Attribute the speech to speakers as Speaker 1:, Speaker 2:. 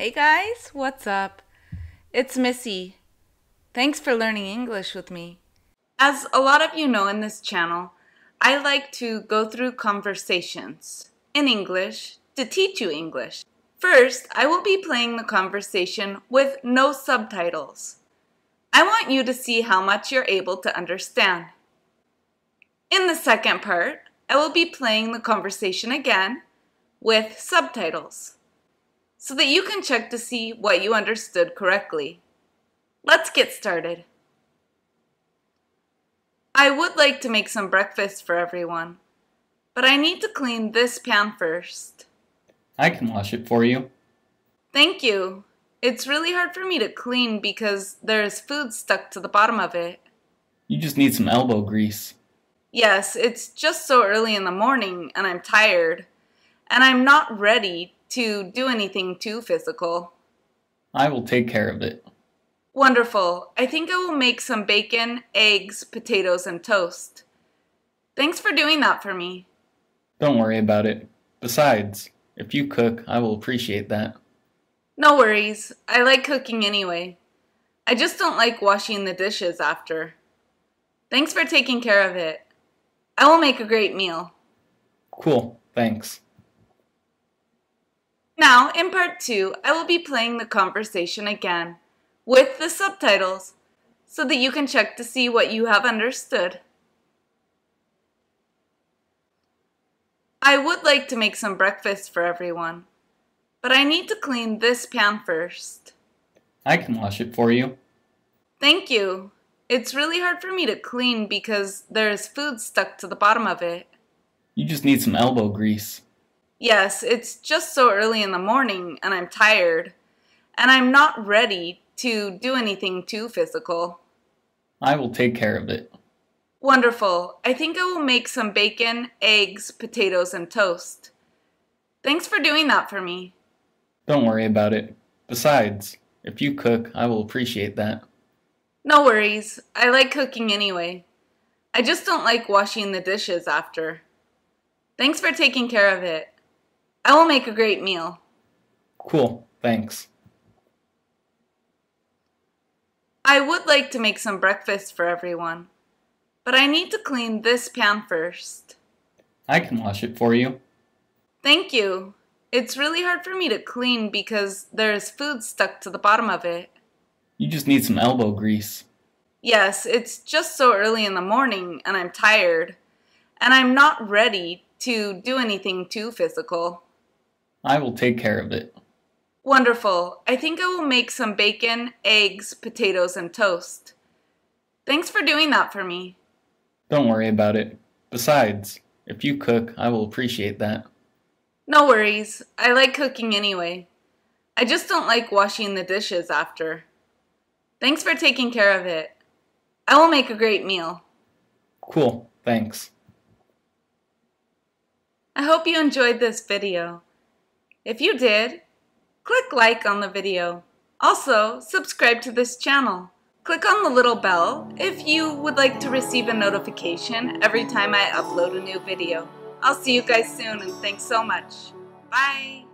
Speaker 1: Hey guys, what's up? It's Missy. Thanks for learning English with me. As a lot of you know in this channel, I like to go through conversations in English to teach you English. First, I will be playing the conversation with no subtitles. I want you to see how much you're able to understand. In the second part, I will be playing the conversation again with subtitles so that you can check to see what you understood correctly. Let's get started. I would like to make some breakfast for everyone, but I need to clean this pan first.
Speaker 2: I can wash it for you.
Speaker 1: Thank you. It's really hard for me to clean because there is food stuck to the bottom of it.
Speaker 2: You just need some elbow grease.
Speaker 1: Yes, it's just so early in the morning and I'm tired. And I'm not ready to do anything too physical.
Speaker 2: I will take care of it.
Speaker 1: Wonderful. I think I will make some bacon, eggs, potatoes, and toast. Thanks for doing that for me.
Speaker 2: Don't worry about it. Besides, if you cook, I will appreciate that.
Speaker 1: No worries. I like cooking anyway. I just don't like washing the dishes after. Thanks for taking care of it. I will make a great meal.
Speaker 2: Cool. Thanks.
Speaker 1: Now, in part two, I will be playing the conversation again with the subtitles so that you can check to see what you have understood. I would like to make some breakfast for everyone, but I need to clean this pan first.
Speaker 2: I can wash it for you.
Speaker 1: Thank you. It's really hard for me to clean because there is food stuck to the bottom of it.
Speaker 2: You just need some elbow grease.
Speaker 1: Yes, it's just so early in the morning and I'm tired. And I'm not ready to do anything too physical.
Speaker 2: I will take care of it.
Speaker 1: Wonderful. I think I will make some bacon, eggs, potatoes, and toast. Thanks for doing that for me.
Speaker 2: Don't worry about it. Besides, if you cook, I will appreciate that.
Speaker 1: No worries. I like cooking anyway. I just don't like washing the dishes after. Thanks for taking care of it. I will make a great meal.
Speaker 2: Cool. Thanks.
Speaker 1: I would like to make some breakfast for everyone, but I need to clean this pan first.
Speaker 2: I can wash it for you.
Speaker 1: Thank you. It's really hard for me to clean because there is food stuck to the bottom of it.
Speaker 2: You just need some elbow grease.
Speaker 1: Yes, it's just so early in the morning and I'm tired. And I'm not ready to do anything too physical.
Speaker 2: I will take care of it.
Speaker 1: Wonderful. I think I will make some bacon, eggs, potatoes, and toast. Thanks for doing that for me.
Speaker 2: Don't worry about it. Besides, if you cook, I will appreciate that.
Speaker 1: No worries. I like cooking anyway. I just don't like washing the dishes after. Thanks for taking care of it. I will make a great meal.
Speaker 2: Cool, thanks.
Speaker 1: I hope you enjoyed this video. If you did, click like on the video. Also, subscribe to this channel. Click on the little bell if you would like to receive a notification every time I upload a new video. I'll see you guys soon and thanks so much. Bye!